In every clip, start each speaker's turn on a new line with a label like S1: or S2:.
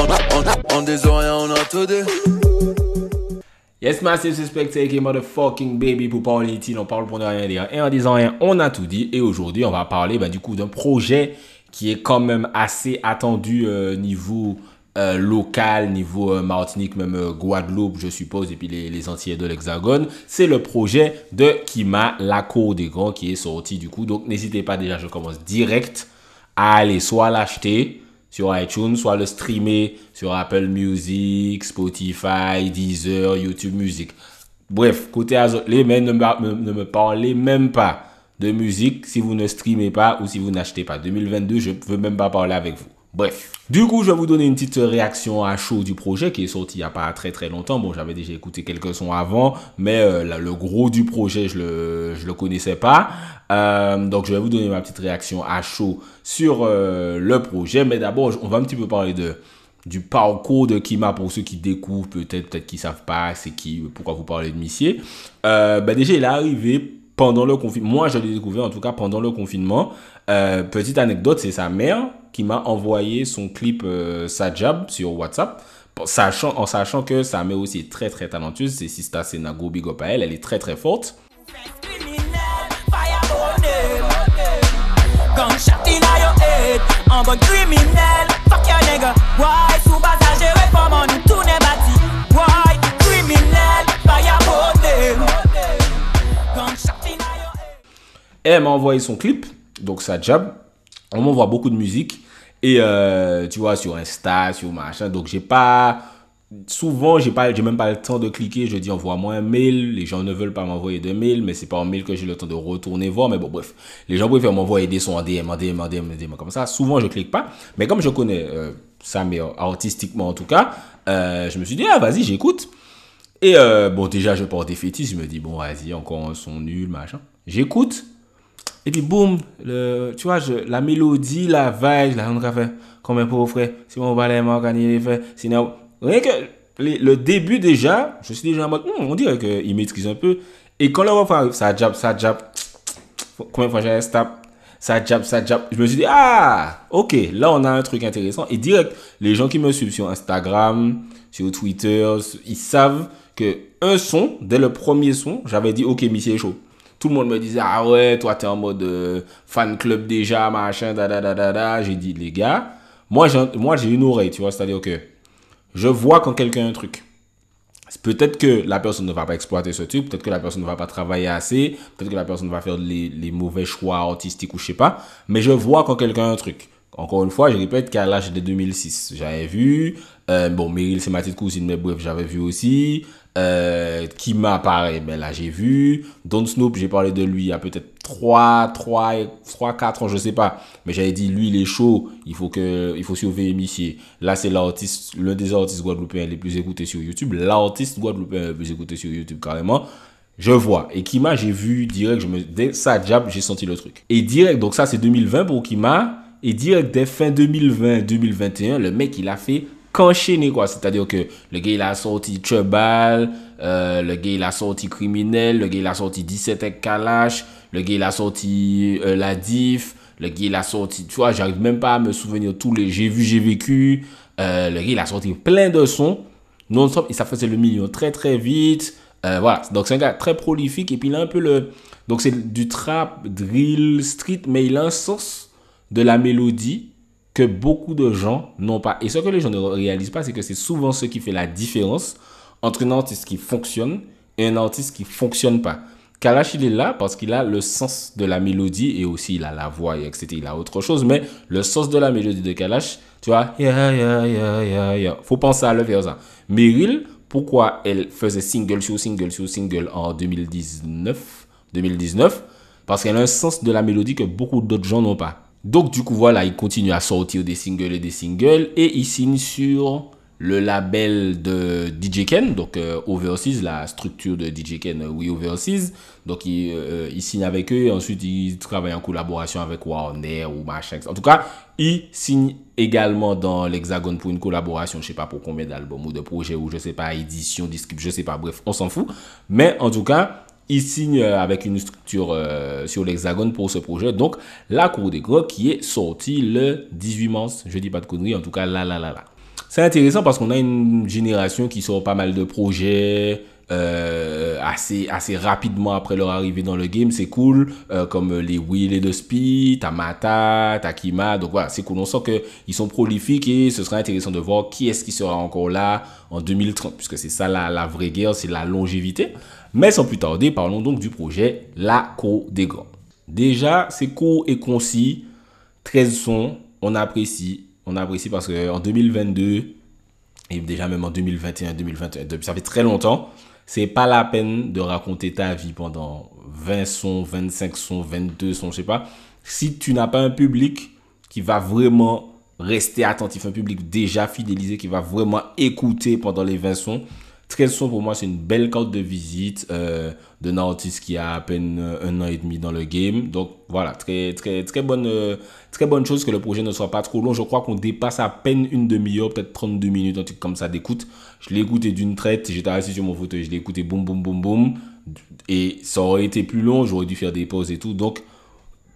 S1: On on a tout dit. Yes, Massive Suspect, qui motherfucking baby pour parler On parle pour ne rien dire. Et en disant rien, on a tout dit. Et aujourd'hui, on va parler bah, du coup d'un projet qui est quand même assez attendu euh, niveau euh, local, niveau euh, Martinique, même Guadeloupe, je suppose, et puis les, les de l'Hexagone, c'est le projet de Kima, la cour des grands, qui est sorti du coup. Donc n'hésitez pas déjà, je commence direct à aller soit l'acheter, sur iTunes, soit le streamer sur Apple Music, Spotify, Deezer, YouTube Music. Bref, côté les mais ne me parlez même pas de musique si vous ne streamez pas ou si vous n'achetez pas. 2022, je ne veux même pas parler avec vous. Bref. Du coup, je vais vous donner une petite réaction à chaud du projet qui est sorti il n'y a pas très très longtemps. Bon, j'avais déjà écouté quelques sons avant, mais euh, le gros du projet, je le, je le connaissais pas. Euh, donc, je vais vous donner ma petite réaction à chaud sur euh, le projet. Mais d'abord, on va un petit peu parler de du parcours de Kima pour ceux qui découvrent peut-être, peut-être qui savent pas c'est qui, pourquoi vous parlez de Missier. Ben déjà, il est arrivé pendant le confinement. Moi, je l'ai découvert en tout cas pendant le confinement. Euh, petite anecdote, c'est sa mère qui m'a envoyé son clip euh, Sajab sur WhatsApp. Sachant, en sachant que sa mère aussi est très très talentueuse, c'est Sista Senago Big Up à elle, elle est très très forte. Elle m'a envoyé son clip, donc ça job. On m'envoie beaucoup de musique. Et euh, tu vois, sur Insta, sur machin. Donc j'ai pas. Souvent, j'ai pas, même pas le temps de cliquer. Je dis envoie-moi un mail. Les gens ne veulent pas m'envoyer de mail, mais c'est pas en mail que j'ai le temps de retourner voir. Mais bon, bref, les gens préfèrent m'envoyer des sons en DM, en DM, en DM, en DM, comme ça. Souvent, je clique pas. Mais comme je connais euh, ça, mais euh, artistiquement en tout cas, je me suis dit ah vas-y, j'écoute. Et bon, déjà, je porte des fétiches. Je me dis bon, vas-y, encore son nul, machin. J'écoute. Et puis boum, le, tu vois, la mélodie, la vibe, la rendra faire comme un pauvre frère. Si on va les m'organiser, les sinon rien que le début déjà, je suis déjà en mode, hmm, on dirait qu'ils maîtrisent un peu. Et quand le refrain arrive, ça jab, ça jab, Combien de fois j'ai stop ça jab, ça jab. Je me suis dit, ah, ok, là on a un truc intéressant. Et direct, les gens qui me suivent sur Instagram, sur Twitter, ils savent que un son, dès le premier son, j'avais dit, ok, monsieur est chaud. Tout le monde me disait, ah ouais, toi, t'es en mode euh, fan club déjà, machin, da J'ai dit, les gars, moi, j'ai, moi, j'ai une oreille, tu vois, c'est-à-dire que je vois quand quelqu'un a un truc. Peut-être que la personne ne va pas exploiter ce truc, peut-être que la personne ne va pas travailler assez, peut-être que la personne va faire les, mauvais choix artistiques ou je sais pas, mais je vois quand quelqu'un a un truc. Encore une fois, je répète qu'à l'âge de 2006, j'avais vu. Euh, bon, Meryl, c'est ma petite cousine, mais bref, j'avais vu aussi. Kima, euh, pareil, ben mais là j'ai vu. Don Snoop, j'ai parlé de lui il y a peut-être 3, 3, 3, 4 ans, je sais pas. Mais j'avais dit, lui, il est chaud, il faut, que, il faut sauver Michi. Là, c'est l'artiste, l'un des artistes guadeloupéens les plus écoutés sur YouTube. L'artiste guadeloupéen les plus écoutés sur YouTube, carrément. Je vois. Et Kima, j'ai vu direct, je me, ça, jab, j'ai senti le truc. Et direct, donc ça, c'est 2020 pour Kima. Et direct, dès fin 2020, 2021, le mec, il a fait qu'enchaîner quoi. C'est-à-dire que le gars il a sorti Chebal, euh, le gars il a sorti Criminel, le gars il a sorti 17 et Kalash, le gars il a sorti euh, La Diff, le gars il a sorti, tu vois, j'arrive même pas à me souvenir tous les j'ai vu, j'ai vécu. Euh, le gars il a sorti plein de sons non-stop et ça faisait le million très très vite. voilà, donc c'est un gars très prolifique et puis il a un peu le. Donc c'est du trap, drill, street, mais il a un sens de la mélodie que beaucoup de gens n'ont pas. Et ce que les gens ne réalisent pas, c'est que c'est souvent ce qui fait la différence entre un artiste qui fonctionne et un artiste qui fonctionne pas. Kalash, il est là parce qu'il a le sens de la mélodie et aussi il a la voix, et etc. Il a autre chose, mais le sens de la mélodie de Kalash, tu vois, faut penser à le faire ça. Meryl, pourquoi elle faisait single sur single sur single en 2019 2019 Parce qu'elle a un sens de la mélodie que beaucoup d'autres gens n'ont pas. Donc du coup voilà, il continue à sortir des singles et des singles et il signe sur le label de DJ Ken, donc euh, Overseas, la structure de DJ Ken, euh, oui Overseas. Donc euh, il, signe avec eux et ensuite il travaille en collaboration avec Warner ou machin. En tout cas, il signe également dans l'Hexagone pour une collaboration, je sais pas pour combien d'albums ou de projets ou je sais pas, édition, disque, je sais pas, bref, on s'en fout. Mais en tout cas, il signe euh, avec une structure euh, sur l'Hexagone pour ce projet. Donc, la Cour des grands qui est sortie le 18 mars. Je dis pas de conneries, en tout cas, là, là, là, là. C'est intéressant parce qu'on a une génération qui sort pas mal de projets, euh, assez, assez rapidement après leur arrivée dans le game. C'est cool, euh, comme euh, les Will et le speed Tamata, Takima. Donc voilà, c'est cool. On sent qu'ils sont prolifiques et ce sera intéressant de voir qui est-ce qui sera encore là en 2030, puisque c'est ça la, vraie guerre, c'est la longévité. Mais sans plus tarder, parlons donc du projet La Cour des Grands. Déjà, c'est court et concis, 13 sons, on apprécie. On apprécie parce qu'en 2022, et déjà même en 2021, 2021, ça fait très longtemps, c'est pas la peine de raconter ta vie pendant 20 sons, 25 sons, 22 sons, je sais pas. Si tu n'as pas un public qui va vraiment rester attentif, un public déjà fidélisé, qui va vraiment écouter pendant les 20 sons, très sons pour moi, c'est une belle carte de visite euh, de qui a à peine euh, un an et demi dans le game. Donc voilà, très, très, très, bonne, euh, très bonne chose que le projet ne soit pas trop long. Je crois qu'on dépasse à peine une demi-heure, peut-être 32 minutes, un truc comme ça d'écoute. Je l'ai écouté d'une traite, j'étais assis sur mon fauteuil, je l'ai écouté boum, boum, boum, boum. Et ça aurait été plus long, j'aurais dû faire des pauses et tout. Donc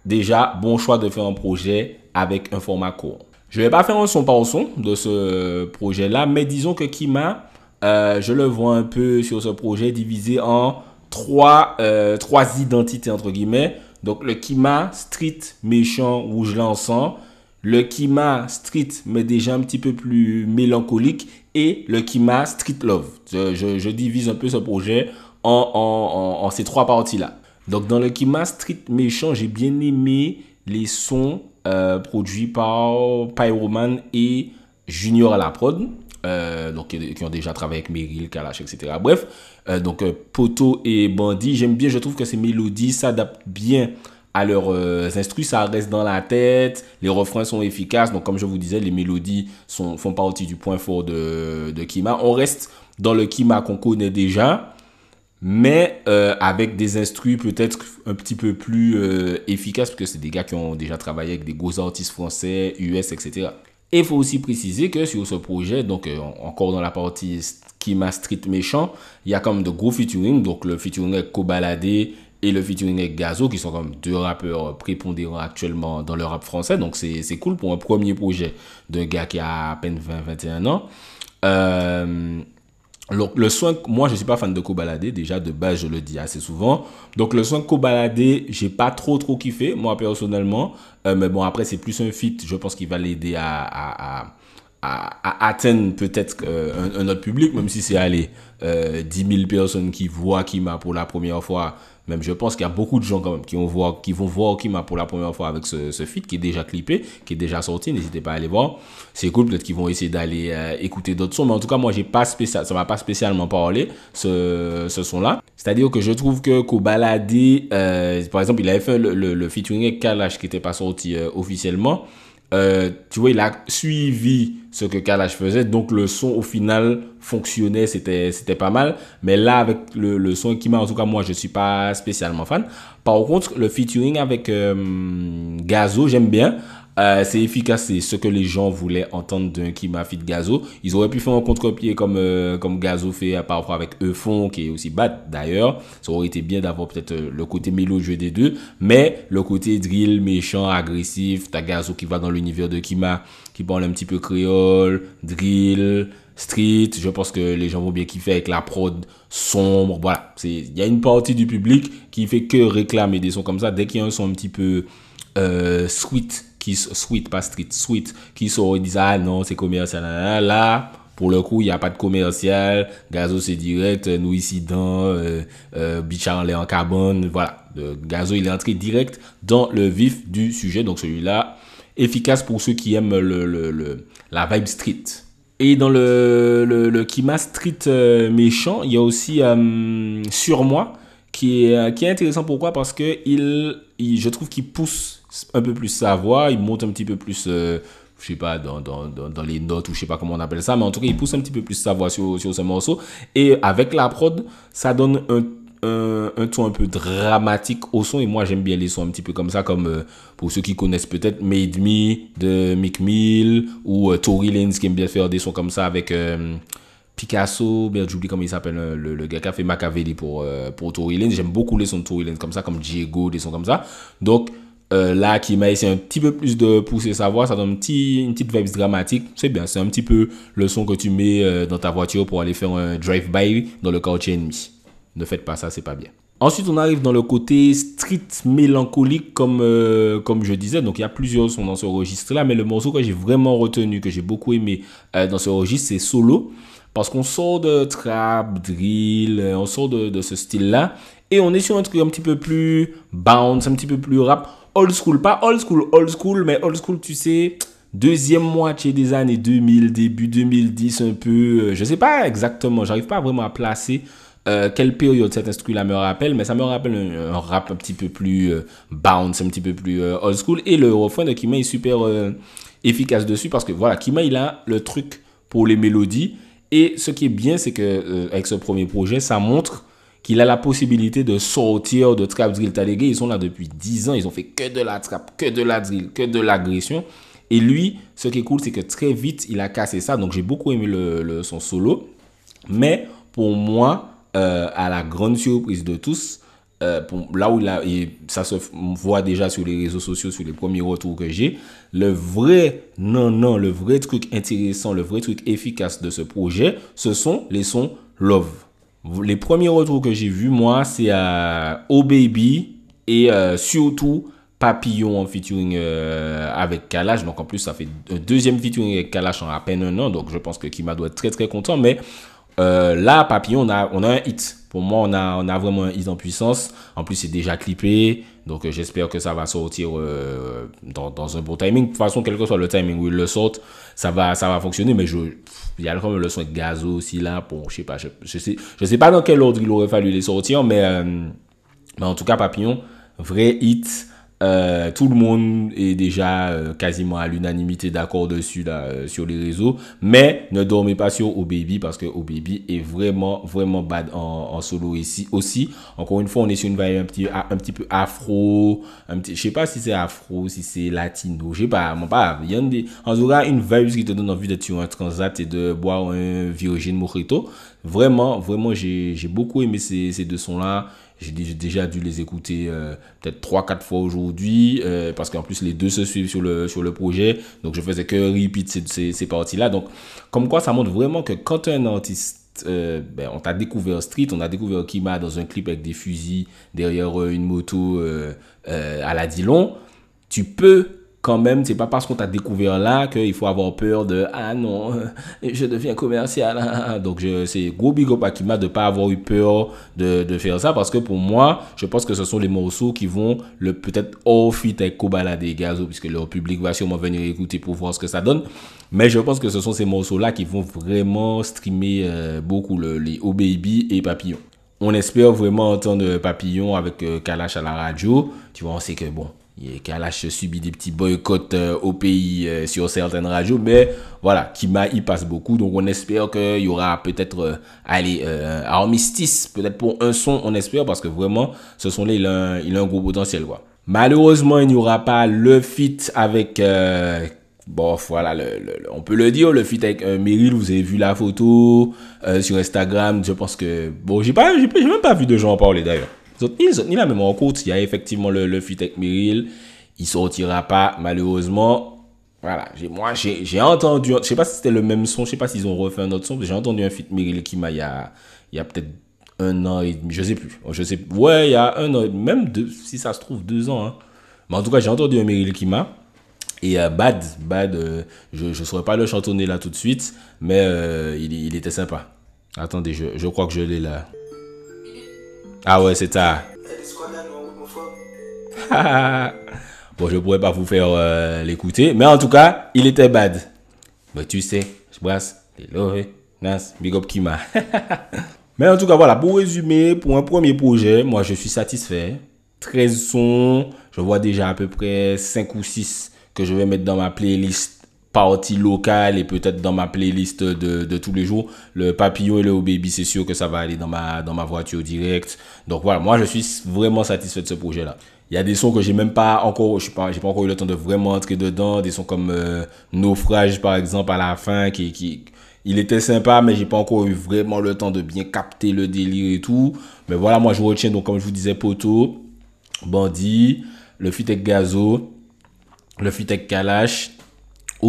S1: déjà, bon choix de faire un projet avec un format court. Je vais pas faire un son par son de ce euh, projet-là, mais disons que Kima euh, je le vois un peu sur ce projet divisé en trois, euh, trois identités, entre guillemets. Donc le Kima Street méchant rouge sens le Kima Street mais déjà un petit peu plus mélancolique et le Kima Street Love. Je, divise un peu ce projet en, ces trois parties-là. Donc dans le Kima Street méchant, j'ai bien aimé les sons euh, produits par Pyroman et Junior à la prod. Euh, donc, qui ont déjà travaillé avec Meryl, Kalash, etc. Bref, euh, donc euh, Poto et Bandit, j'aime bien, je trouve que ces mélodies s'adaptent bien à leurs instruits, ça reste dans la tête, les refrains sont efficaces, donc comme je vous disais, les mélodies sont, font partie du point fort de, Kima. On reste dans le Kima qu'on connaît déjà, mais avec des instruits peut-être un petit peu plus efficaces, parce que c'est des gars qui ont déjà travaillé avec des gros artistes français, US, etc. Et il faut aussi préciser que sur ce projet, donc euh, encore dans la partie Kima Street Méchant, il y a comme de gros featuring, donc le featuring avec Kobalade et le featuring avec Gazo, qui sont comme deux rappeurs prépondérants actuellement dans le rap français. Donc c'est cool pour un premier projet de gars qui a à peine 20-21 ans. Euh, donc, le soin, moi, je ne suis pas fan de cobalader Déjà, de base, je le dis assez souvent. Donc, le soin Je j'ai pas trop, trop kiffé, moi, personnellement. Euh, mais bon, après, c'est plus un feat Je pense qu'il va l'aider à, à, atteindre peut-être euh, un, autre public, même si c'est aller 10 000 personnes qui voient Kima pour la première fois, même je pense qu'il y a beaucoup de gens quand même qui, vont voir, qui vont voir Okima pour la première fois avec ce, feat qui est déjà clippé, qui est déjà sorti. N'hésitez pas à aller voir. C'est cool, peut-être qu'ils vont essayer d'aller euh, écouter d'autres sons. Mais en tout cas, moi, j'ai pas m'a pas spécialement parlé, ce, ce son-là. C'est-à-dire que je trouve que Kobaladi, euh, par exemple, il avait fait le, le, featuring avec Kalash qui n'était pas sorti euh, officiellement. Euh, tu vois, il a suivi ce que Kalash faisait. Donc le son au final fonctionnait, c'était, c'était pas mal. Mais là, avec le, le son qui en tout cas moi, je suis pas spécialement fan. Par contre, le featuring avec euh, Gazo, j'aime bien. Euh, c'est efficace, c'est ce que les gens voulaient entendre d'un Kima Fit Gazo. Ils auraient pu faire un contre-pied comme, euh, comme Gazo fait parfois avec Euphon qui est aussi bad d'ailleurs. Ça aurait été bien d'avoir peut-être euh, le côté mélodieux des deux, mais le côté drill, méchant, agressif, t'as Gazo qui va dans l'univers de Kima, qui parle un petit peu créole, drill, street. Je pense que les gens vont bien kiffer avec la prod sombre. Voilà, il y a une partie du public qui fait que réclamer des sons comme ça. Dès qu'il y a un son un petit peu sweet, qui sweet pas street, suite, qui sont, disent, ah non, c'est commercial, là, pour le coup, il n'y a pas de commercial, gazo c'est direct, euh, nous ici dans, euh, euh, en carbone, voilà. Le euh, gazo, il est entré direct dans le vif du sujet, donc celui-là, efficace pour ceux qui aiment le, la vibe street. Et dans le, le, le Kima Street euh, méchant, il y a aussi Sur moi, qui est, qui est intéressant. Pourquoi Parce que il, je trouve qu'il pousse un peu plus sa voix, il monte un petit peu plus, euh, je sais pas, dans, dans, dans, les notes ou je sais pas comment on appelle ça, mais en tout cas, il pousse un petit peu plus sa voix sur, sur ce morceau. Et avec la prod, ça donne un un, un, ton un peu dramatique au son. Et moi, j'aime bien les sons un petit peu comme ça, comme euh, pour ceux qui connaissent peut-être Made Me de Mick Mill ou Tori euh, Tory qui aime bien faire des sons comme ça avec Picasso. ben j'oublie comment il s'appelle le, gars qui a fait Machiavelli pour, pour Tory J'aime beaucoup les sons de Tory comme ça, comme Diego, des sons comme ça. Donc, euh, là, qui m'a essayé un petit peu plus de pousser sa voix, ça donne une petite vibe dramatique. C'est bien, c'est un petit peu le son que tu mets euh, dans ta voiture pour aller faire un drive-by dans le quartier ennemi. Ne faites pas ça, c'est pas bien. Ensuite, on arrive dans le côté street mélancolique, comme, euh, comme je disais. Donc, il y a plusieurs sons dans ce registre-là, mais le morceau que j'ai vraiment retenu, que j'ai beaucoup aimé dans ce registre, c'est Solo. Parce qu'on sort de trap, drill, on sort de, de ce style-là, et on est sur un truc un petit peu plus bounce, un petit peu plus rap old school, pas old school, old school, mais old school, tu sais, deuxième moitié des années 2000, début 2010 un peu, euh, je sais pas exactement, j'arrive pas vraiment à placer euh, quelle période cet instrument là me rappelle, mais ça me rappelle un, rap un petit peu plus euh, bounce, un petit peu plus old school, et le refrain de Kima est super efficace dessus, parce que voilà, Kima il a le truc pour les mélodies, et ce qui est bien, c'est que avec ce premier projet, ça montre qu'il a la possibilité de sortir de trap drill. T'as ils sont là depuis 10 ans, ils ont fait que de la trap, que de la drill, que de l'agression. Et lui, ce qui est cool, c'est que très vite, il a cassé ça. Donc j'ai beaucoup aimé le, son solo. Mais pour moi, euh, à la grande surprise de tous, euh, là où il a, ça se voit déjà sur les réseaux sociaux, sur les premiers retours que j'ai, le vrai, non, non, le vrai truc intéressant, le vrai truc efficace de ce projet, ce sont les sons love les premiers retours que j'ai vus, moi, c'est à Oh Baby et euh, surtout Papillon en featuring euh, avec Kalash. Donc en plus, ça fait un deuxième featuring avec Kalash en à peine un an. Donc je pense que Kima doit être très très content. Mais euh, là, Papillon, a, on a un hit pour moi, on a, on a vraiment un hit en puissance. En plus, c'est déjà clippé. Donc, euh, j'espère que ça va sortir euh, dans, un bon timing. De toute façon, quel que soit le timing où il le sort, ça va, ça va fonctionner. Mais il y a quand même le son de Gazo aussi là. je sais pas. Je, sais, pas dans quel ordre il aurait fallu les sortir. Mais, euh, mais en tout cas, Papillon, vrai hit. Euh, tout le monde est déjà euh, quasiment à l'unanimité d'accord dessus là, euh, sur les réseaux. Mais ne dormez pas sur OBB parce que OBB est vraiment, vraiment bad en, solo ici aussi. Encore une fois, on est sur une vibe un petit, un petit peu afro. Un petit, je sais pas si c'est afro, si c'est latino. Je sais pas, en tout cas, une vibe qui te donne envie d'être sur un transat et de boire un Virgin Mojito. Vraiment, vraiment, j'ai beaucoup aimé ces, ces deux sons-là. J'ai déjà dû les écouter euh, peut-être 3-4 fois aujourd'hui, euh, parce qu'en plus les deux se suivent sur le, sur le projet, donc je faisais que repeat ces, parties-là. Donc, comme quoi, ça montre vraiment que quand un artiste euh, ben, on t'a découvert Street, on a découvert Kima dans un clip avec des fusils derrière une moto à la Dillon, tu peux quand même, c'est pas parce qu'on t'a découvert là qu'il faut avoir peur de ah non, je deviens commercial. Donc c'est gros big up à Kima de pas avoir eu peur de, faire ça parce que pour moi, je pense que ce sont les morceaux qui vont le peut-être off fit avec Kobala des Gazo puisque leur public va sûrement venir écouter pour voir ce que ça donne. Mais je pense que ce sont ces morceaux-là qui vont vraiment streamer euh, beaucoup les O et Papillon. On espère vraiment entendre Papillon avec euh, Kalash à la radio. Tu vois, on sait que bon, et Kalash subi des petits boycotts euh, au pays euh, sur certaines radios, mais voilà, Kima y passe beaucoup, donc on espère qu'il y aura peut-être, euh, allez, armistice, peut-être pour un son, on espère, parce que vraiment, ce son là, il a un, gros potentiel, quoi. Malheureusement, il n'y aura pas le fit avec, bon, voilà, on peut le dire, le fit avec Meryl, vous avez vu la photo sur Instagram, je pense que, bon, j'ai pas, j'ai même pas vu de gens en parler d'ailleurs ni la même en cours, il y a effectivement le, le fit avec Meryl, il sortira pas malheureusement. Voilà, moi j'ai entendu, je sais pas si c'était le même son, je sais pas s'ils ont refait un autre son, j'ai entendu un fit Meryl qui m'a il y a, peut-être un an et demi, je sais plus, je sais, ouais, il y a un an, même si ça se trouve deux ans, hein. mais en tout cas j'ai entendu un Meryl qui m'a. Et euh, Bad, Bad, euh, je ne saurais pas le chantonner là tout de suite, mais euh, il, était sympa. Attendez, je, je crois que je l'ai là. Ah ouais, c'est ça. bon, je pourrais pas vous faire euh, l'écouter, mais en tout cas, il était bad. Mais tu sais, je brasse, big up Kima. mais en tout cas, voilà, pour résumer, pour un premier projet, moi je suis satisfait. 13 sons, je vois déjà à peu près 5 ou 6 que je vais mettre dans ma playlist partie locale et peut-être dans ma playlist de, tous les jours. Le Papillon et le Baby, c'est sûr que ça va aller dans ma, dans ma voiture directe Donc voilà, moi je suis vraiment satisfait de ce projet-là. Il y a des sons que j'ai même pas encore, je pas, j'ai pas encore eu le temps de vraiment entrer dedans. Des sons comme euh, Naufrage par exemple à la fin, qui, qui il était sympa, mais j'ai pas encore eu vraiment le temps de bien capter le délire et tout. Mais voilà, moi je retiens donc comme je vous disais Poto, Bandit, le Fitek Gazo, le Fitek Kalash,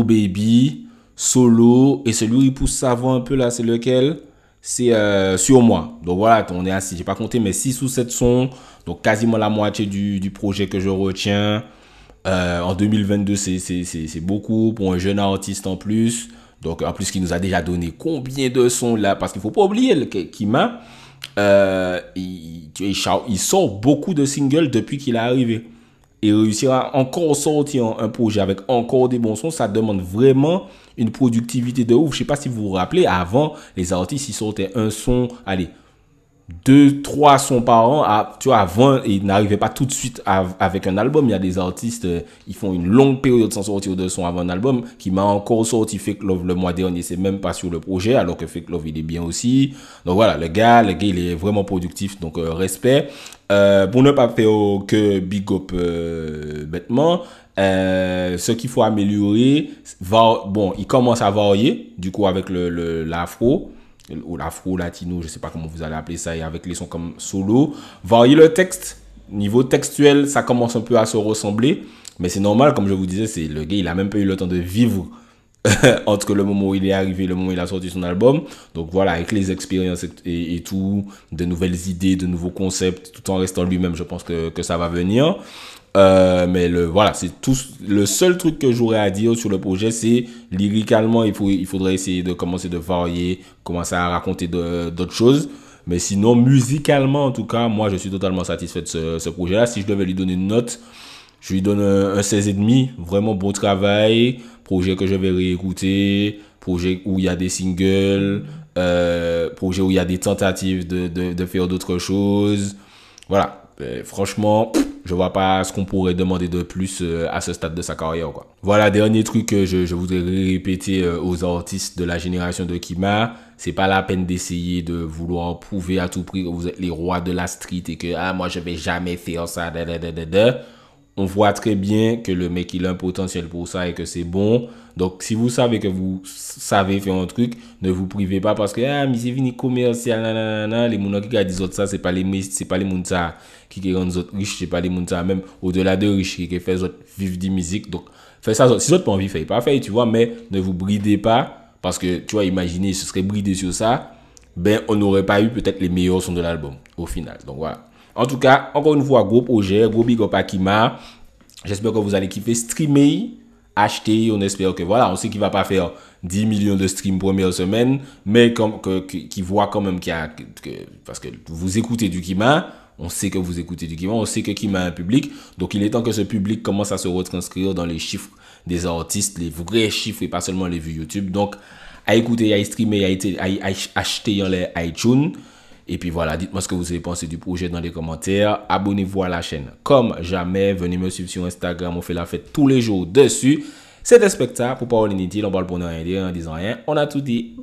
S1: Baby, Solo, et celui où il pousse sa voix un peu là, c'est lequel C'est euh, Sur moi. Donc voilà, on est assis j'ai pas compté, mais 6 ou 7 sons, donc quasiment la moitié du, projet que je retiens. Euh, en 2022, c'est beaucoup pour un jeune artiste en plus. Donc en plus, qui nous a déjà donné combien de sons là, parce qu'il faut pas oublier Kima. Euh, il, il, sort beaucoup de singles depuis qu'il est arrivé et réussir à encore sortir un projet avec encore des bons sons, ça demande vraiment une productivité de ouf. Je sais pas si vous vous rappelez, avant, les artistes, ils sortaient un son, allez, deux, trois sons par an. tu vois, avant, il n'arrivait pas tout de suite avec un album. Il y a des artistes, euh, ils font une longue période sans sortir de son avant un album, qui m'a encore sorti Fake Love le mois dernier. C'est même pas sur le projet, alors que Fake Love, il est bien aussi. Donc voilà, le gars, le gars, il est vraiment productif, donc euh, respect. Euh, pour ne pas faire que big up bêtement, ce qu'il faut améliorer, va, bon, il commence à varier, du coup, avec l'afro ou l'afro, latino, je sais pas comment vous allez appeler ça, et avec les sons comme solo, varier le texte. Niveau textuel, ça commence un peu à se ressembler, mais c'est normal, comme je vous disais, c'est le gars, il a même pas eu le temps de vivre entre le moment où il est arrivé et le moment où il a sorti son album. Donc voilà, avec les expériences et, et, tout, de nouvelles idées, de nouveaux concepts, tout en restant lui-même, je pense que, que ça va venir. Euh, mais le, voilà, c'est tout. Le seul truc que j'aurais à dire sur le projet, c'est lyricalement, il, faut, il faudrait essayer de commencer de varier, commencer à raconter d'autres choses. Mais sinon, musicalement, en tout cas, moi, je suis totalement satisfait de ce, projet-là. Si je devais lui donner une note, je lui donne un, et 16,5. Vraiment beau travail. Projet que je vais réécouter. Projet où il y a des singles. Euh, projet où il y a des tentatives de, de, faire d'autres choses. Voilà. Euh, franchement, je vois pas ce qu'on pourrait demander de plus euh, à ce stade de sa carrière. Quoi. Voilà, dernier truc que je, je voudrais répéter euh, aux artistes de la génération de Kima. C'est pas la peine d'essayer de vouloir prouver à tout prix que vous êtes les rois de la street et que ah moi je vais jamais faire ça on voit très bien que le mec, il a un potentiel pour ça et que c'est bon. Donc, si vous savez que vous savez faire un truc, ne vous privez pas parce que, ah, mais c'est fini commercial, les gens qui regardent dix autres, ça, c'est pas les c'est pas les monta qui rendent les autres riches, c'est pas les gens même au-delà de riches, qui fait les autres vivre de musique. Donc, faites ça, si vous pas envie, faites pas faites tu vois, mais ne vous bridez pas parce que, tu vois, imaginez, ce serait bridé sur ça, ben, on n'aurait pas eu peut-être les meilleurs sons de l'album au final. Donc, voilà. En tout cas, encore une fois, gros projet, gros big up à Kima. J'espère que vous allez kiffer, streamer, acheter. On espère que voilà, on sait qu'il va pas faire 10 millions de streams première semaine, mais comme voit quand même qu'il y a parce que vous écoutez du Kima. On sait que vous écoutez du Kima, on sait que Kima a un public. Donc il est temps que ce public commence à se retranscrire dans les chiffres des artistes, les vrais chiffres et pas seulement les vues YouTube. Donc, à écouter, à streamer, à acheter dans les iTunes. Et puis voilà, dites-moi ce que vous avez pensé du projet dans les commentaires. Abonnez-vous à la chaîne comme jamais. Venez me suivre sur Instagram, on fait la fête tous les jours dessus. C'était spectacle pour Paul Inutile. On parle pour ne rien dire, en disant rien. On a tout dit.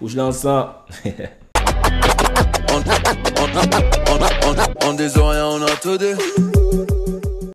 S1: Où je on, on, on, on, on,